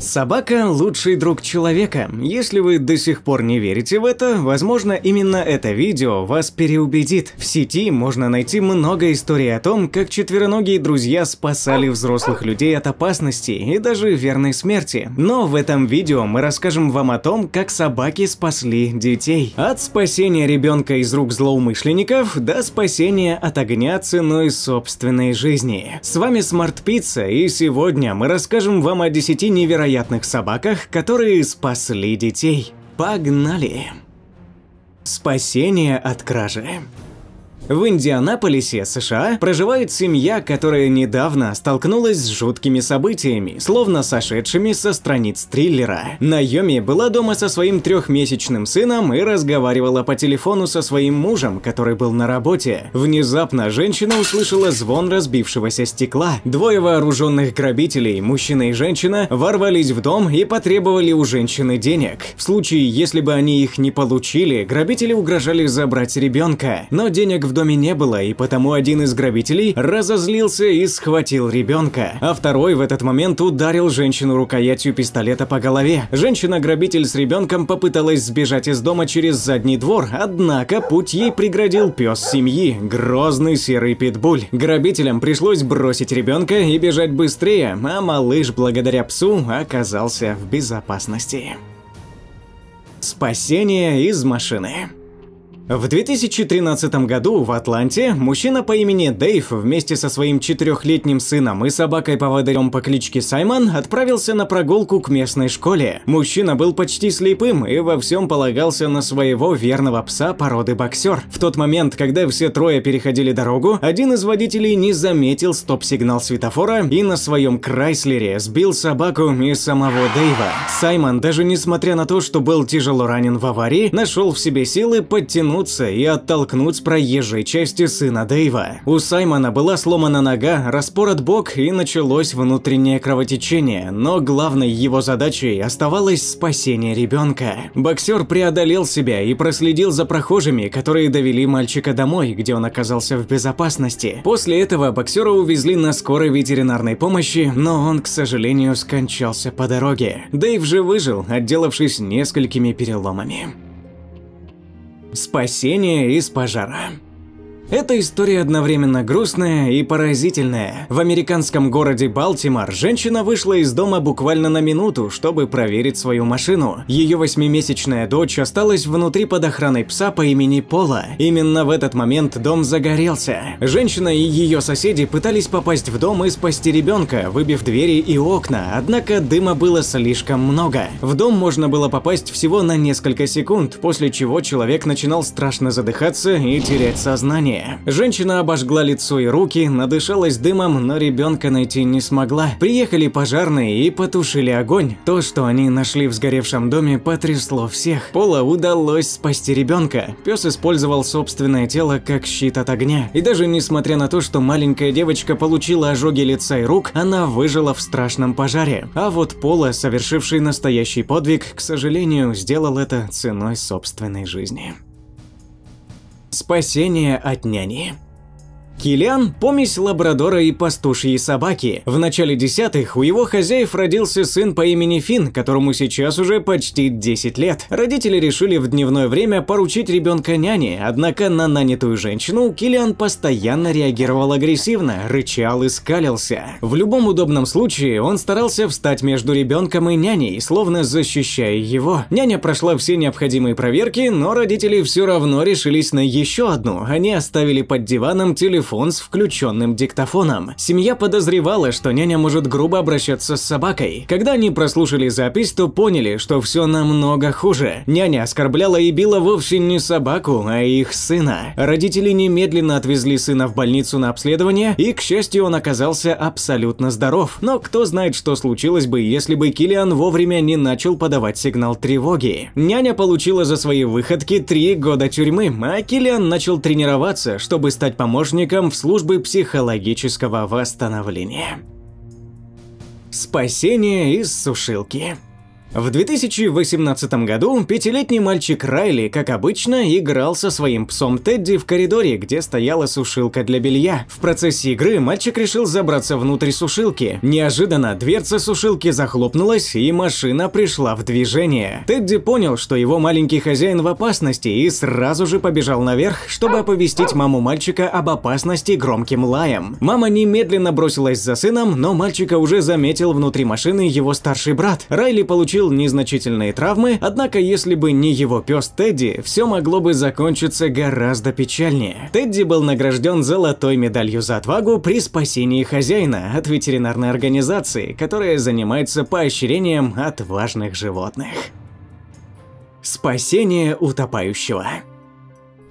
Собака – лучший друг человека. Если вы до сих пор не верите в это, возможно, именно это видео вас переубедит. В сети можно найти много историй о том, как четвероногие друзья спасали взрослых людей от опасности и даже верной смерти. Но в этом видео мы расскажем вам о том, как собаки спасли детей. От спасения ребенка из рук злоумышленников до спасения от огня ценой собственной жизни. С вами Смарт Пицца, и сегодня мы расскажем вам о 10 невероятных невероятных собаках, которые спасли детей. Погнали! Спасение от кражи. В Индианаполисе, США, проживает семья, которая недавно столкнулась с жуткими событиями, словно сошедшими со страниц триллера. Наоми была дома со своим трехмесячным сыном и разговаривала по телефону со своим мужем, который был на работе. Внезапно женщина услышала звон разбившегося стекла. Двое вооруженных грабителей, мужчина и женщина, ворвались в дом и потребовали у женщины денег. В случае, если бы они их не получили, грабители угрожали забрать ребенка, но денег в доме доме не было, и потому один из грабителей разозлился и схватил ребенка, а второй в этот момент ударил женщину рукоятью пистолета по голове. Женщина-грабитель с ребенком попыталась сбежать из дома через задний двор, однако путь ей преградил пес семьи, грозный серый питбуль. Грабителям пришлось бросить ребенка и бежать быстрее, а малыш благодаря псу оказался в безопасности. Спасение из машины. В 2013 году в Атланте мужчина по имени Дэйв вместе со своим четырехлетним сыном и собакой-поводырем по кличке Саймон отправился на прогулку к местной школе. Мужчина был почти слепым и во всем полагался на своего верного пса породы боксер. В тот момент, когда все трое переходили дорогу, один из водителей не заметил стоп-сигнал светофора и на своем Крайслере сбил собаку и самого Дэйва. Саймон, даже несмотря на то, что был тяжело ранен в аварии, нашел в себе силы подтянуть развернуться и оттолкнуть проезжей части сына Дэйва. У Саймона была сломана нога, распорот бок и началось внутреннее кровотечение, но главной его задачей оставалось спасение ребенка. Боксер преодолел себя и проследил за прохожими, которые довели мальчика домой, где он оказался в безопасности. После этого боксера увезли на скорой ветеринарной помощи, но он, к сожалению, скончался по дороге. Дэйв же выжил, отделавшись несколькими переломами спасение из пожара. Эта история одновременно грустная и поразительная. В американском городе Балтимор женщина вышла из дома буквально на минуту, чтобы проверить свою машину. Ее восьмимесячная дочь осталась внутри под охраной пса по имени Пола. Именно в этот момент дом загорелся. Женщина и ее соседи пытались попасть в дом и спасти ребенка, выбив двери и окна, однако дыма было слишком много. В дом можно было попасть всего на несколько секунд, после чего человек начинал страшно задыхаться и терять сознание рождения. Женщина обожгла лицо и руки, надышалась дымом, но ребенка найти не смогла. Приехали пожарные и потушили огонь. То, что они нашли в сгоревшем доме, потрясло всех. Пола удалось спасти ребенка. Пес использовал собственное тело как щит от огня. И даже несмотря на то, что маленькая девочка получила ожоги лица и рук, она выжила в страшном пожаре. А вот Пола, совершивший настоящий подвиг, к сожалению, сделал это ценой собственной жизни. Спасение от няни. Киллиан – помесь лабрадора и пастушьей собаки. В начале десятых у его хозяев родился сын по имени Финн, которому сейчас уже почти 10 лет. Родители решили в дневное время поручить ребенка няне, однако на нанятую женщину Киллиан постоянно реагировал агрессивно, рычал и скалился. В любом удобном случае он старался встать между ребенком и няней, словно защищая его. Няня прошла все необходимые проверки, но родители все равно решились на еще одну. Они оставили под диваном телефон телефон с включенным диктофоном. Семья подозревала, что няня может грубо обращаться с собакой. Когда они прослушали запись, то поняли, что все намного хуже. Няня оскорбляла и била вовсе не собаку, а их сына. Родители немедленно отвезли сына в больницу на обследование, и, к счастью, он оказался абсолютно здоров. Но кто знает, что случилось бы, если бы Килиан вовремя не начал подавать сигнал тревоги. Няня получила за свои выходки три года тюрьмы, а Килиан начал тренироваться, чтобы стать помощником сотрудникам в службы психологического восстановления. Спасение из сушилки. В 2018 году пятилетний мальчик Райли, как обычно, играл со своим псом Тедди в коридоре, где стояла сушилка для белья. В процессе игры мальчик решил забраться внутрь сушилки. Неожиданно дверца сушилки захлопнулась, и машина пришла в движение. Тедди понял, что его маленький хозяин в опасности, и сразу же побежал наверх, чтобы оповестить маму мальчика об опасности громким лаем. Мама немедленно бросилась за сыном, но мальчика уже заметил внутри машины его старший брат. Райли получил получил незначительные травмы, однако если бы не его пес Тедди, все могло бы закончиться гораздо печальнее. Тедди был награжден золотой медалью за отвагу при спасении хозяина от ветеринарной организации, которая занимается поощрением отважных животных. Спасение утопающего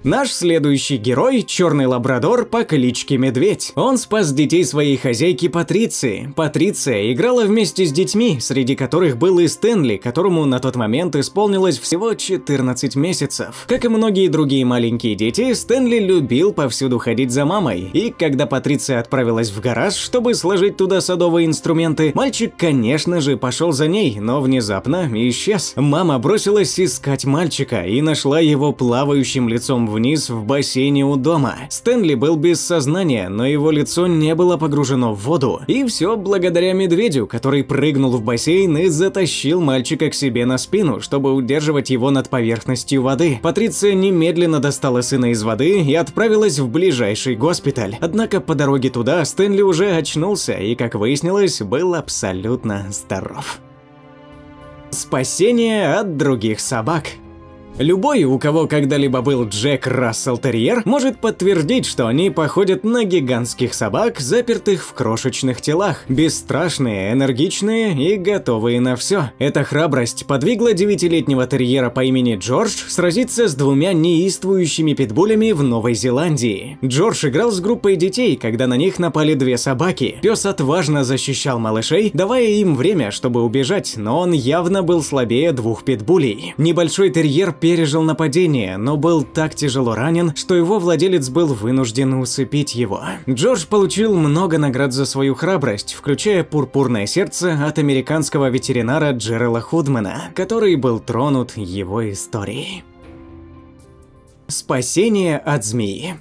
Наш следующий герой – черный лабрадор по кличке Медведь. Он спас детей своей хозяйки Патриции. Патриция играла вместе с детьми, среди которых был и Стэнли, которому на тот момент исполнилось всего 14 месяцев. Как и многие другие маленькие дети, Стэнли любил повсюду ходить за мамой. И когда Патриция отправилась в гараж, чтобы сложить туда садовые инструменты, мальчик, конечно же, пошел за ней, но внезапно исчез. Мама бросилась искать мальчика и нашла его плавающим лицом вниз в бассейне у дома. Стэнли был без сознания, но его лицо не было погружено в воду. И все благодаря медведю, который прыгнул в бассейн и затащил мальчика к себе на спину, чтобы удерживать его над поверхностью воды. Патриция немедленно достала сына из воды и отправилась в ближайший госпиталь. Однако по дороге туда Стэнли уже очнулся и, как выяснилось, был абсолютно здоров. Спасение от других собак. Любой, у кого когда-либо был Джек Рассел Терьер, может подтвердить, что они походят на гигантских собак, запертых в крошечных телах, бесстрашные, энергичные и готовые на все. Эта храбрость подвигла девятилетнего терьера по имени Джордж сразиться с двумя неистующими питбулями в Новой Зеландии. Джордж играл с группой детей, когда на них напали две собаки. Пес отважно защищал малышей, давая им время, чтобы убежать, но он явно был слабее двух питбулей. Небольшой терьер – пережил нападение, но был так тяжело ранен, что его владелец был вынужден усыпить его. Джордж получил много наград за свою храбрость, включая «Пурпурное сердце» от американского ветеринара Джерела Худмана, который был тронут его историей. Спасение от змеи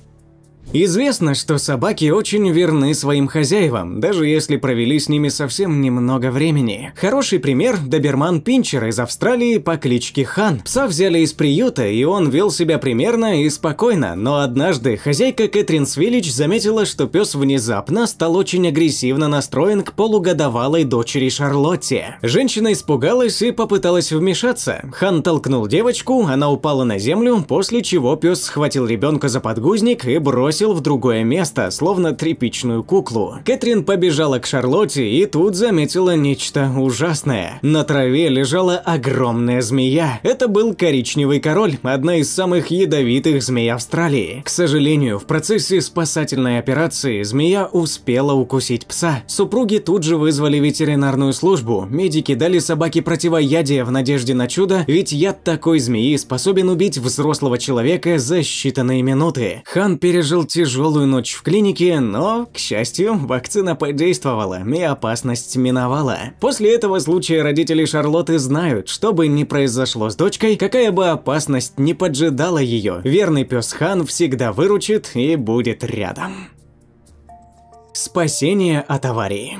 Известно, что собаки очень верны своим хозяевам, даже если провели с ними совсем немного времени. Хороший пример – доберман Пинчер из Австралии по кличке Хан. Пса взяли из приюта, и он вел себя примерно и спокойно, но однажды хозяйка Кэтрин Свилич заметила, что пес внезапно стал очень агрессивно настроен к полугодовалой дочери Шарлотте. Женщина испугалась и попыталась вмешаться. Хан толкнул девочку, она упала на землю, после чего пес схватил ребенка за подгузник и бросил перебросил в другое место, словно тряпичную куклу. Кэтрин побежала к Шарлотте и тут заметила нечто ужасное. На траве лежала огромная змея. Это был коричневый король, одна из самых ядовитых змей Австралии. К сожалению, в процессе спасательной операции змея успела укусить пса. Супруги тут же вызвали ветеринарную службу. Медики дали собаке противоядие в надежде на чудо, ведь яд такой змеи способен убить взрослого человека за считанные минуты. Хан пережил тяжелую ночь в клинике, но, к счастью, вакцина подействовала и опасность миновала. После этого случая родители Шарлотты знают, что бы ни произошло с дочкой, какая бы опасность не поджидала ее, верный пес Хан всегда выручит и будет рядом. Спасение от аварии.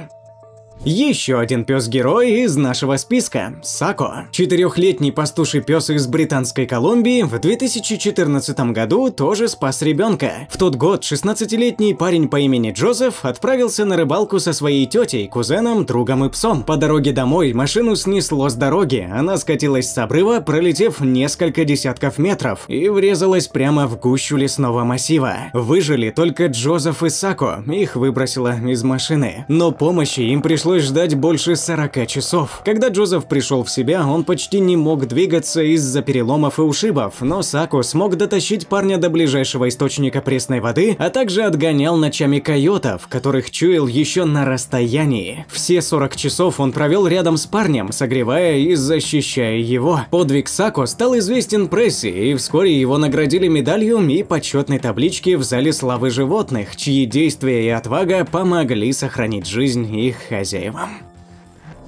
Еще один пес-герой из нашего списка – Сако. Четырехлетний пастуший пес из Британской Колумбии в 2014 году тоже спас ребенка. В тот год 16-летний парень по имени Джозеф отправился на рыбалку со своей тетей, кузеном, другом и псом. По дороге домой машину снесло с дороги, она скатилась с обрыва, пролетев несколько десятков метров и врезалась прямо в гущу лесного массива. Выжили только Джозеф и Сако, их выбросило из машины. Но помощи им пришлось пришлось ждать больше 40 часов. Когда Джозеф пришел в себя, он почти не мог двигаться из-за переломов и ушибов, но Саку смог дотащить парня до ближайшего источника пресной воды, а также отгонял ночами койотов, которых чуял еще на расстоянии. Все 40 часов он провел рядом с парнем, согревая и защищая его. Подвиг Сако стал известен прессе, и вскоре его наградили медалью и почетной таблички в Зале славы животных, чьи действия и отвага помогли сохранить жизнь их хозяина хозяевам.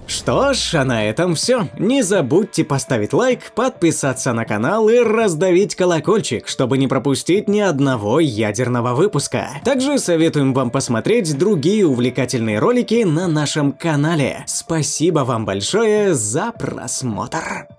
Что ж, а на этом все. Не забудьте поставить лайк, подписаться на канал и раздавить колокольчик, чтобы не пропустить ни одного ядерного выпуска. Также советуем вам посмотреть другие увлекательные ролики на нашем канале. Спасибо вам большое за просмотр.